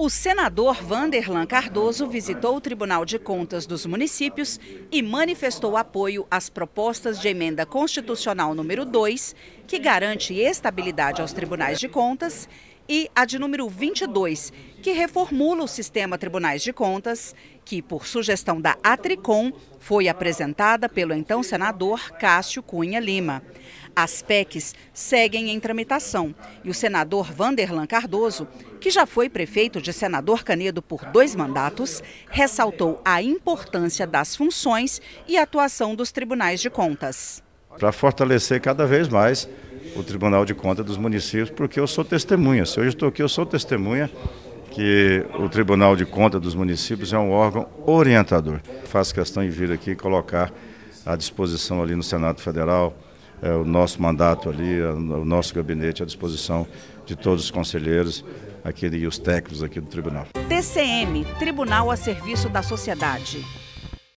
O senador Vanderlan Cardoso visitou o Tribunal de Contas dos Municípios e manifestou apoio às propostas de emenda constitucional número 2, que garante estabilidade aos tribunais de contas, e a de número 22, que reformula o sistema Tribunais de Contas, que, por sugestão da Atricom, foi apresentada pelo então senador Cássio Cunha Lima. As PECs seguem em tramitação e o senador Vanderlan Cardoso, que já foi prefeito de Senador Canedo por dois mandatos, ressaltou a importância das funções e atuação dos tribunais de contas. Para fortalecer cada vez mais o Tribunal de Contas dos Municípios, porque eu sou testemunha. Se hoje estou aqui, eu sou testemunha que o Tribunal de Contas dos Municípios é um órgão orientador. Faço questão de vir aqui e colocar à disposição ali no Senado Federal é, o nosso mandato ali, o nosso gabinete à disposição de todos os conselheiros aqui e os técnicos aqui do tribunal. TCM, Tribunal a Serviço da Sociedade.